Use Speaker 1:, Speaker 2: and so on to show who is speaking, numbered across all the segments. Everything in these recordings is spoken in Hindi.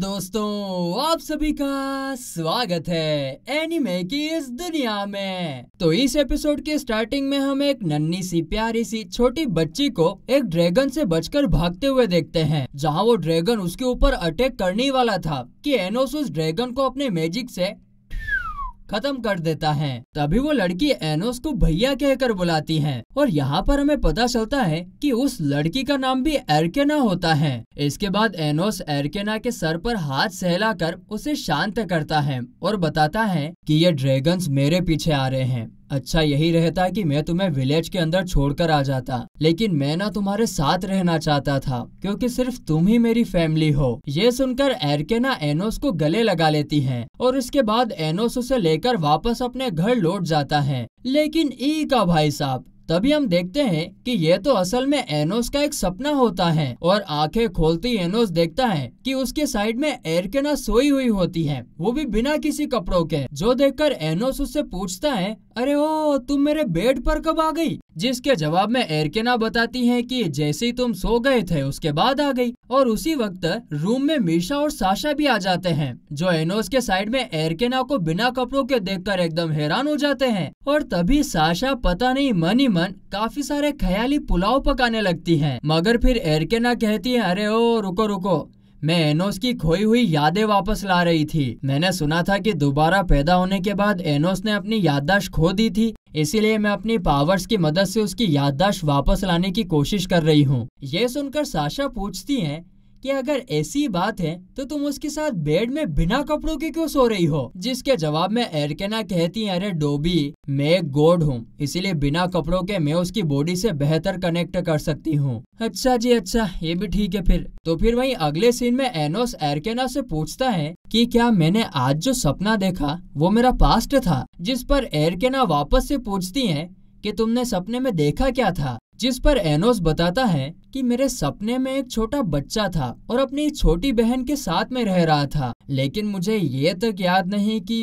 Speaker 1: दोस्तों आप सभी का स्वागत है एनिमे की इस दुनिया में तो इस एपिसोड के स्टार्टिंग में हम एक नन्ही सी प्यारी सी छोटी बच्ची को एक ड्रैगन से बचकर भागते हुए देखते हैं जहां वो ड्रैगन उसके ऊपर अटैक करने वाला था कि एनोस उस ड्रैगन को अपने मैजिक से खत्म कर देता है तभी वो लड़की एनोस को भैया कहकर बुलाती है और यहाँ पर हमें पता चलता है कि उस लड़की का नाम भी एरकेना होता है इसके बाद एनोस एरकेना के सर पर हाथ सहलाकर उसे शांत करता है और बताता है कि ये ड्रैगन्स मेरे पीछे आ रहे हैं अच्छा यही रहता कि मैं तुम्हें विलेज के अंदर छोड़कर आ जाता लेकिन मैं ना तुम्हारे साथ रहना चाहता था क्योंकि सिर्फ तुम ही मेरी फैमिली हो ये सुनकर एरकेना एनोस को गले लगा लेती है और उसके बाद एनोस उसे लेकर वापस अपने घर लौट जाता है लेकिन ई का भाई साहब तभी हम देखते हैं कि ये तो असल में एनोस का एक सपना होता है और आंखें खोलती एनोस देखता है कि उसके साइड में एरकेना सोई हुई होती है वो भी बिना किसी कपड़ों के जो देखकर एनोस उससे पूछता है अरे ओ तुम मेरे बेड पर कब आ गई जिसके जवाब में एरकेना बताती है कि जैसे ही तुम सो गए थे उसके बाद आ गई और उसी वक्त रूम में मीशा और साशा भी आ जाते हैं जो एनोस के साइड में एरकेना को बिना कपड़ों के देखकर एकदम हैरान हो जाते हैं और तभी साशा पता नहीं मन ही मन काफी सारे ख्याली पुलाव पकाने लगती है मगर फिर एरकेना कहती है अरे ओ रुको रुको मैं एनोस की खोई हुई यादें वापस ला रही थी मैंने सुना था कि दोबारा पैदा होने के बाद एनोस ने अपनी याददाश्त खो दी थी इसीलिए मैं अपनी पावर्स की मदद से उसकी याददाश्त वापस लाने की कोशिश कर रही हूँ ये सुनकर साशा पूछती है कि अगर ऐसी बात है तो तुम उसके साथ बेड में बिना कपड़ों के क्यों सो रही हो जिसके जवाब में एरकेना कहती है अरे डोबी मैं गोड हूँ इसीलिए बिना कपड़ों के मैं उसकी बॉडी से बेहतर कनेक्ट कर सकती हूँ अच्छा जी अच्छा ये भी ठीक है फिर तो फिर वही अगले सीन में एनोस एरकेना से पूछता है कि क्या मैंने आज जो सपना देखा वो मेरा पास्ट था जिस पर एरकेना वापस से पूछती है कि तुमने सपने में देखा क्या था जिस पर एनोस बताता है कि मेरे सपने में एक छोटा बच्चा था और अपनी छोटी बहन के साथ में रह रहा था लेकिन मुझे ये तक याद नहीं कि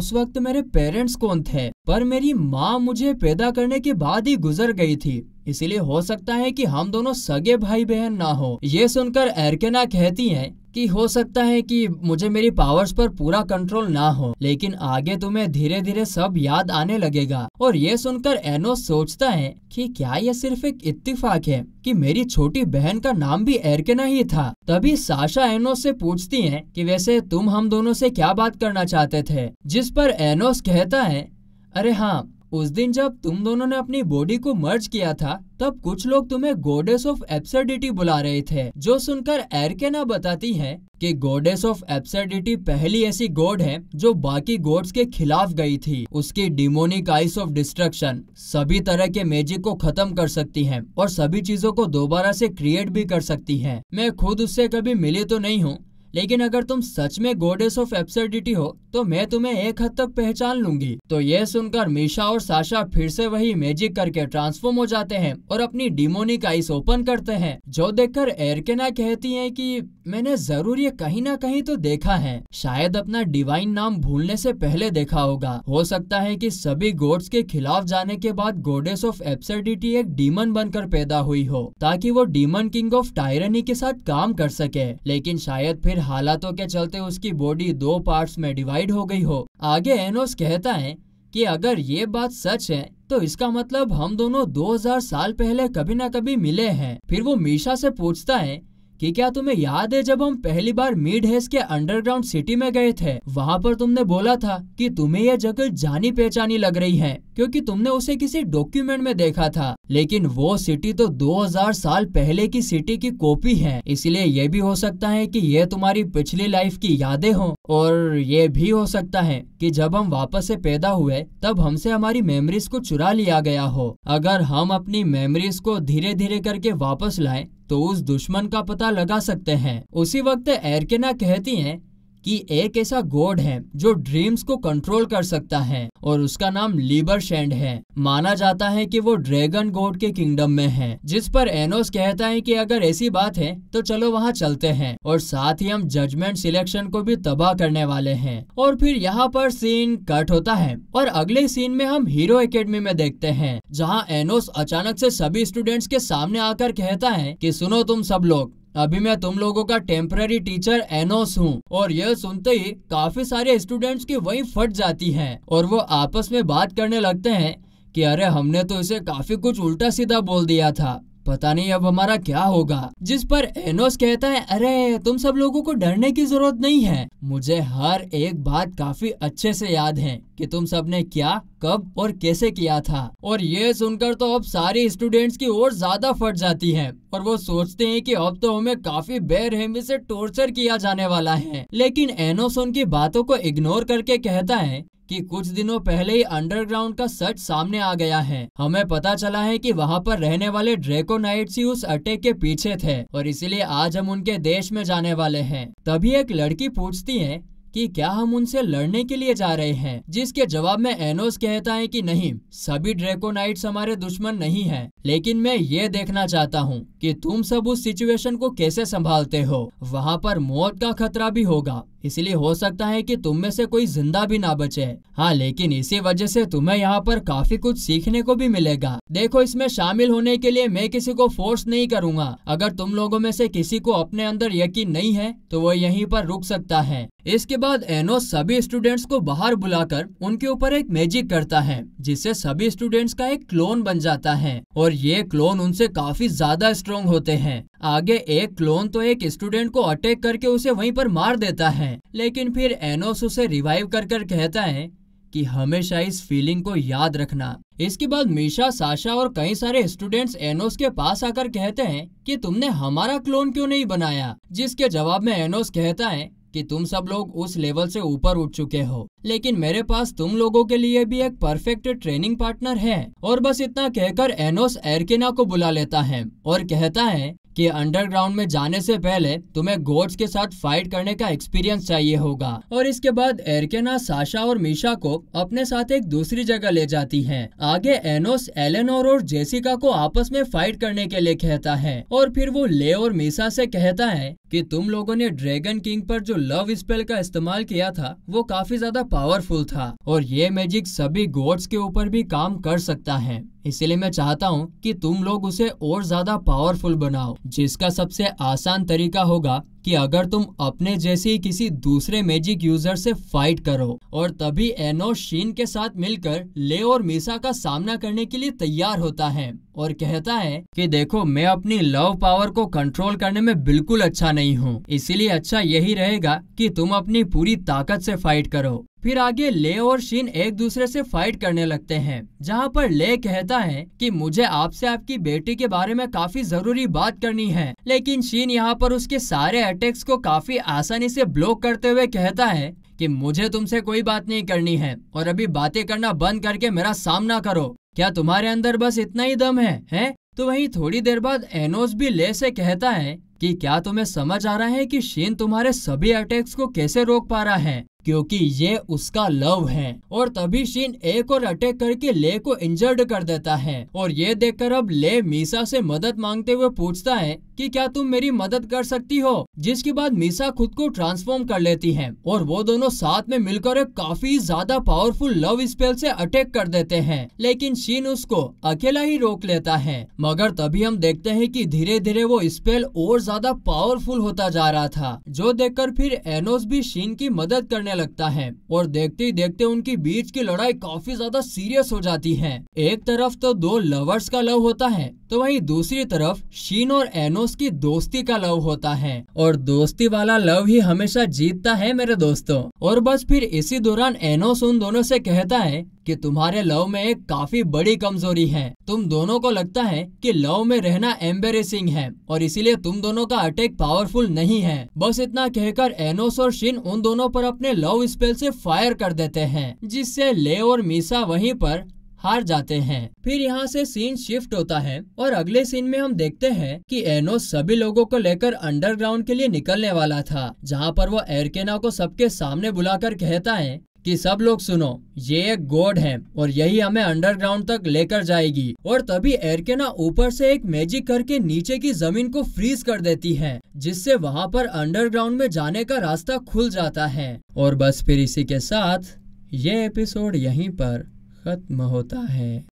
Speaker 1: उस वक्त मेरे पेरेंट्स कौन थे पर मेरी माँ मुझे पैदा करने के बाद ही गुजर गई थी इसीलिए हो सकता है कि हम दोनों सगे भाई बहन ना हो ये सुनकर एरकेना कहती हैं कि हो सकता है कि मुझे मेरी पावर्स पर पूरा कंट्रोल ना हो लेकिन आगे तुम्हें धीरे धीरे सब याद आने लगेगा और ये सुनकर एनो सोचता है कि क्या यह सिर्फ एक इत्तेफाक है कि मेरी छोटी बहन का नाम भी एरकेना ही था तभी साशा एनोस से पूछती है कि वैसे तुम हम दोनों से क्या बात करना चाहते थे जिस पर एनोस कहता है अरे हाँ उस दिन जब तुम दोनों ने अपनी बॉडी को मर्ज किया था तब कुछ लोग तुम्हें गोडेस ऑफ एब्सर्डिटी बुला रहे थे जो सुनकर एरकेना बताती है कि गोडेस ऑफ एब्सर्डिटी पहली ऐसी गॉड है जो बाकी गॉड्स के खिलाफ गई थी उसकी डिमोनिक आइस ऑफ डिस्ट्रक्शन सभी तरह के मैजिक को खत्म कर सकती है और सभी चीजों को दोबारा से क्रिएट भी कर सकती है मैं खुद उससे कभी मिली तो नहीं हूँ लेकिन अगर तुम सच में गोडेस ऑफ एब्सर्डिटी हो तो मैं तुम्हें एक हद तक पहचान लूंगी तो ये सुनकर मीशा और साशा फिर से वही मैजिक करके ट्रांसफॉर्म हो जाते हैं और अपनी डिमोनिक आइस ओपन करते हैं जो देखकर एरकेना कहती है कि मैंने जरूर ये कहीं ना कहीं तो देखा है शायद अपना डिवाइन नाम भूलने से पहले देखा होगा हो सकता है कि सभी गोड्स के खिलाफ जाने के बाद गोडेस ऑफ एब्सर्डिटी एक डीमन बनकर पैदा हुई हो ताकि वो डीमन किंग ऑफ टायरनी के साथ काम कर सके लेकिन शायद फिर हालातों के चलते उसकी बॉडी दो पार्ट्स में डिवाइड हो गई हो आगे एनोस कहता है कि अगर ये बात सच है तो इसका मतलब हम दोनों 2000 साल पहले कभी ना कभी मिले हैं फिर वो मीशा से पूछता है कि क्या तुम्हें याद है जब हम पहली बार मीड हेस के अंडरग्राउंड सिटी में गए थे वहाँ पर तुमने बोला था कि तुम्हें यह जगह जानी पहचानी लग रही है क्योंकि तुमने उसे किसी डॉक्यूमेंट में देखा था लेकिन वो सिटी तो 2000 साल पहले की सिटी की कॉपी है इसलिए ये भी हो सकता है कि ये तुम्हारी पिछली लाइफ की यादें हों और ये भी हो सकता है कि जब हम वापस से पैदा हुए तब हमसे हमारी मेमोरीज को चुरा लिया गया हो अगर हम अपनी मेमोरीज को धीरे धीरे करके वापस लाएं तो उस दुश्मन का पता लगा सकते हैं उसी वक्त एरकेना कहती हैं कि एक ऐसा गॉड है जो ड्रीम्स को कंट्रोल कर सकता है और उसका नाम लीबर शेंड है माना जाता है कि वो ड्रैगन गॉड के किंगडम में है जिस पर एनोस कहता है कि अगर ऐसी बात है तो चलो वहाँ चलते हैं और साथ ही हम जजमेंट सिलेक्शन को भी तबाह करने वाले हैं और फिर यहाँ पर सीन कट होता है और अगले सीन में हम हीरो एकेडमी में देखते हैं जहाँ एनोस अचानक से सभी स्टूडेंट्स के सामने आकर कहता है कि सुनो तुम सब लोग अभी मैं तुम लोगों का टेम्पररी टीचर एनोस हूँ और यह सुनते ही काफी सारे स्टूडेंट्स की वहीं फट जाती है और वो आपस में बात करने लगते हैं कि अरे हमने तो इसे काफी कुछ उल्टा सीधा बोल दिया था पता नहीं अब हमारा क्या होगा जिस पर एनोस कहता है अरे तुम सब लोगों को डरने की जरूरत नहीं है मुझे हर एक बात काफी अच्छे से याद है कि तुम सब ने क्या कब और कैसे किया था और ये सुनकर तो अब सारे स्टूडेंट्स की और ज्यादा फट जाती है और वो सोचते हैं कि अब तो हमें काफी बेरहमी से टॉर्चर किया जाने वाला है लेकिन एनोस उनकी बातों को इग्नोर करके कहता है कि कुछ दिनों पहले ही अंडरग्राउंड का सच सामने आ गया है हमें पता चला है कि वहाँ पर रहने वाले ड्रेको नाइट्स ही उस अटैक के पीछे थे और इसीलिए आज हम उनके देश में जाने वाले हैं तभी एक लड़की पूछती है कि क्या हम उनसे लड़ने के लिए जा रहे हैं जिसके जवाब में एनोस कहता है कि नहीं सभी ड्रेकोनाइट्स हमारे दुश्मन नहीं हैं लेकिन मैं ये देखना चाहता हूँ कि तुम सब उस सिचुएशन को कैसे संभालते हो वहाँ पर मौत का खतरा भी होगा इसलिए हो सकता है कि तुम में से कोई जिंदा भी ना बचे हाँ लेकिन इसी वजह से तुम्हें यहाँ पर काफी कुछ सीखने को भी मिलेगा देखो इसमें शामिल होने के लिए मैं किसी को फोर्स नहीं करूँगा अगर तुम लोगों में से किसी को अपने अंदर यकीन नहीं है तो वो यहीं पर रुक सकता है इसके बाद एनो सभी स्टूडेंट्स को बाहर बुलाकर उनके ऊपर एक मैजिक करता है जिससे सभी स्टूडेंट्स का एक क्लोन बन जाता है और ये क्लोन उनसे काफी ज्यादा स्ट्रोंग होते हैं आगे एक क्लोन तो एक स्टूडेंट को अटैक करके उसे वहीं पर मार देता है लेकिन फिर एनोस उसे रिवाइव कर कर कहता है कि हमेशा इस फीलिंग को याद रखना इसके बाद मीशा साशा और कई सारे स्टूडेंट्स एनोस के पास आकर कहते हैं कि तुमने हमारा क्लोन क्यों नहीं बनाया जिसके जवाब में एनोस कहता है कि तुम सब लोग उस लेवल से ऊपर उठ चुके हो लेकिन मेरे पास तुम लोगों के लिए भी एक परफेक्ट ट्रेनिंग पार्टनर है और बस इतना कहकर एनोस एरकिना को बुला लेता है और कहता है कि अंडरग्राउंड में जाने से पहले तुम्हें गोड्स के साथ फाइट करने का एक्सपीरियंस चाहिए होगा और इसके बाद एरकेना साशा और मीशा को अपने साथ एक दूसरी जगह ले जाती है आगे एनोस एलेनोर और जेसिका को आपस में फाइट करने के लिए कहता है और फिर वो ले और मीशा से कहता है कि तुम लोगों ने ड्रैगन किंग पर जो लव स्पेल का इस्तेमाल किया था वो काफी ज्यादा पावरफुल था और ये मैजिक सभी गोड्स के ऊपर भी काम कर सकता है इसलिए मैं चाहता हूँ कि तुम लोग उसे और ज्यादा पावरफुल बनाओ जिसका सबसे आसान तरीका होगा कि अगर तुम अपने जैसे ही किसी दूसरे मैजिक यूजर से फाइट करो और तभी एनो शीन के साथ मिलकर ले और मिसा का सामना करने के लिए तैयार होता है और कहता है कि देखो मैं अपनी लव पावर को कंट्रोल करने में बिल्कुल अच्छा नहीं हूँ इसीलिए अच्छा यही रहेगा कि तुम अपनी पूरी ताकत से फाइट करो फिर आगे ले और शीन एक दूसरे से फाइट करने लगते हैं जहाँ पर ले कहता है कि मुझे आपसे आपकी बेटी के बारे में काफी जरूरी बात करनी है लेकिन शीन यहाँ पर उसके सारे अटैक्स को काफी आसानी से ब्लॉक करते हुए कहता है कि मुझे तुमसे कोई बात नहीं करनी है और अभी बातें करना बंद करके मेरा सामना करो क्या तुम्हारे अंदर बस इतना ही दम है है? तो वही थोड़ी देर बाद एनोस भी ले से कहता है कि क्या तुम्हें समझ आ रहा है कि शीन तुम्हारे सभी अटैक्स को कैसे रोक पा रहा है क्योंकि ये उसका लव है और तभी शीन ए को अटैक करके ले को इंजर्ड कर देता है और ये देखकर अब ले मीसा से मदद मांगते हुए पूछता है कि क्या तुम मेरी मदद कर सकती हो जिसके बाद मीसा खुद को ट्रांसफॉर्म कर लेती है और वो दोनों साथ में मिलकर एक काफी ज्यादा पावरफुल लव स्पेल से अटैक कर देते हैं लेकिन शीन उसको अकेला ही रोक लेता है मगर तभी हम देखते हैं कि धीरे धीरे वो स्पेल और ज्यादा पावरफुल होता जा रहा था जो देखकर फिर एनोस भी शीन की मदद करने करने लगता है और देखते ही देखते उनकी बीच की लड़ाई काफी ज्यादा सीरियस हो जाती है एक तरफ तो दो लवर्स का लव होता है तो वहीं दूसरी तरफ शीन और एनोस की दोस्ती का लव होता है और दोस्ती वाला लव ही हमेशा जीतता है मेरे दोस्तों और बस फिर इसी दौरान एनोस उन दोनों से कहता है कि तुम्हारे लव में एक काफी बड़ी कमजोरी है तुम दोनों को लगता है कि लव में रहना एम्बेसिंग है और इसीलिए तुम दोनों का अटैक पावरफुल नहीं है बस इतना कहकर एनोस और शिन उन दोनों पर अपने लव स्पेल से फायर कर देते हैं जिससे ले और मीसा वहीं पर हार जाते हैं फिर यहाँ से सीन शिफ्ट होता है और अगले सीन में हम देखते हैं कि एनोस सभी लोगों को लेकर अंडरग्राउंड के लिए निकलने वाला था जहाँ पर वो एरकेना को सबके सामने बुलाकर कहता है कि सब लोग सुनो ये एक गोड है और यही हमें अंडरग्राउंड तक लेकर जाएगी और तभी एरकेना ऊपर से एक मैजिक करके नीचे की जमीन को फ्रीज कर देती है जिससे वहाँ पर अंडरग्राउंड में जाने का रास्ता खुल जाता है और बस फिर इसी के साथ ये एपिसोड यहीं पर खत्म होता है